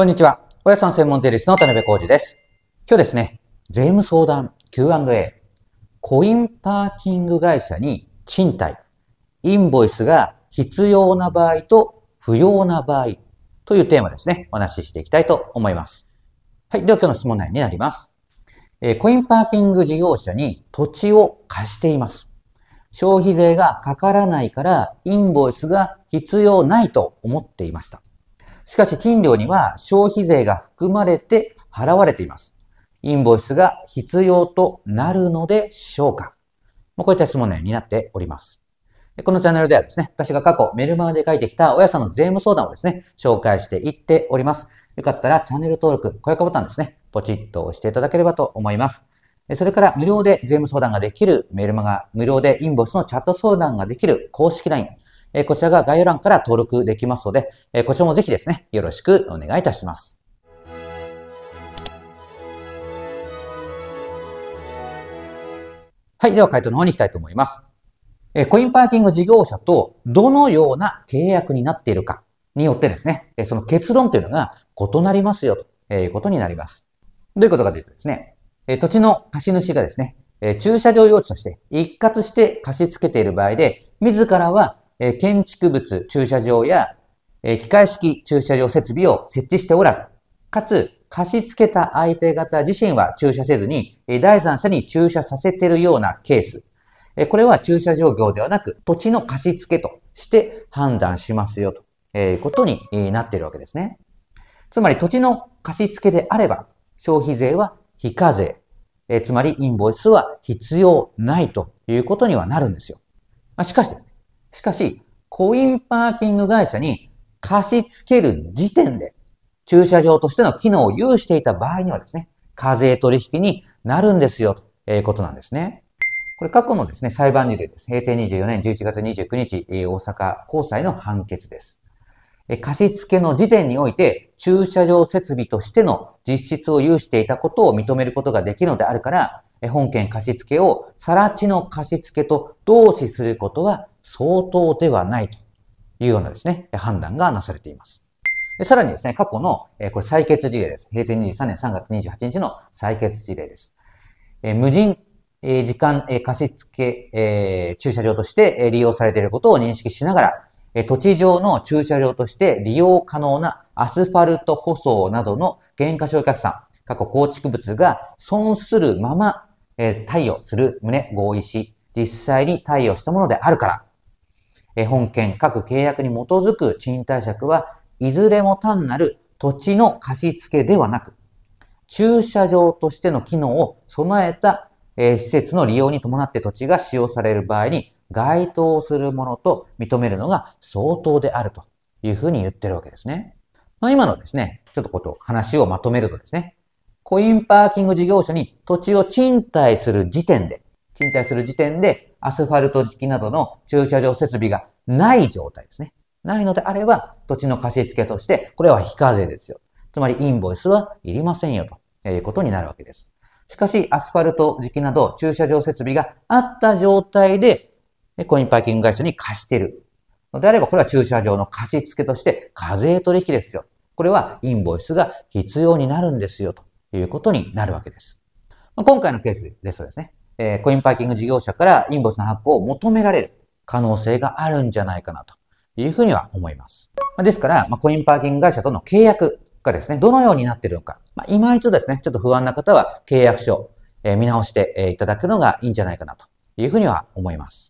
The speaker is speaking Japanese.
こんにちは。おやさん専門税理士の田辺浩二です。今日ですね、税務相談 Q&A、コインパーキング会社に賃貸、インボイスが必要な場合と不要な場合というテーマですね、お話ししていきたいと思います。はい。では今日の質問内になります。えー、コインパーキング事業者に土地を貸しています。消費税がかからないからインボイスが必要ないと思っていました。しかし賃料には消費税が含まれて払われています。インボイスが必要となるのでしょうかこういった質問容になっております。このチャンネルではですね、私が過去メルマガで書いてきた親さんの税務相談をですね、紹介していっております。よかったらチャンネル登録、高評価ボタンですね、ポチッと押していただければと思います。それから無料で税務相談ができるメルマガ、無料でインボイスのチャット相談ができる公式 LINE、えこちらが概要欄から登録できますので、えこちらもぜひですね、よろしくお願いいたします。はい。では、回答の方に行きたいと思います。えコインパーキング事業者とどのような契約になっているかによってですね、その結論というのが異なりますよということになります。どういうことかというとですね、土地の貸主がですね、駐車場用地として一括して貸し付けている場合で、自らはえ建築物、駐車場や、え機械式駐車場設備を設置しておらず、かつ、貸し付けた相手方自身は駐車せずに、第三者に駐車させているようなケース。これは駐車場業ではなく、土地の貸し付けとして判断しますよ、ということになっているわけですね。つまり土地の貸し付けであれば、消費税は非課税。つまりインボイスは必要ないということにはなるんですよ。しかしですね、しかし、コインパーキング会社に貸し付ける時点で、駐車場としての機能を有していた場合にはですね、課税取引になるんですよ、ということなんですね。これ過去のですね、裁判事例です。平成24年11月29日、大阪高裁の判決です。貸し付けの時点において駐車場設備としての実質を有していたことを認めることができるのであるから、本件貸し付けをらちの貸し付けと同視することは相当ではないというようなですね、判断がなされています。でさらにですね、過去の、えー、これ採決事例です。平成23年3月28日の採決事例です。えー、無人、えー、時間、えー、貸付、えー、駐車場として、えー、利用されていることを認識しながら、えー、土地上の駐車場として利用可能なアスファルト舗装などの減価償却ん。過去構築物が損するまま、えー、貸与する旨合意し、実際に対応したものであるから、本件各契約に基づく賃貸借はいずれも単なる土地の貸付ではなく、駐車場としての機能を備えた、え施設の利用に伴って土地が使用される場合に該当するものと認めるのが相当であるというふうに言ってるわけですね。まあ、今のですね、ちょっとこと、話をまとめるとですね、コインパーキング事業者に土地を賃貸する時点で、賃貸する時点でアスファルト敷きなどの駐車場設備がない状態ですね。ないのであれば、土地の貸付として、これは非課税ですよ。つまり、インボイスはいりませんよ、ということになるわけです。しかし、アスファルト時期など駐車場設備があった状態で、コインパーキング会社に貸している。のであれば、これは駐車場の貸付として課税取引ですよ。これはインボイスが必要になるんですよ、ということになるわけです。今回のケースですとですね、えー、コインパーキング事業者からインボイスの発行を求められる可能性があるんじゃないかなというふうには思います。まあ、ですから、まあ、コインパーキング会社との契約がですね、どのようになっているのか、まあ、今一度ですね、ちょっと不安な方は契約書、えー、見直して、えいただくのがいいんじゃないかなというふうには思います。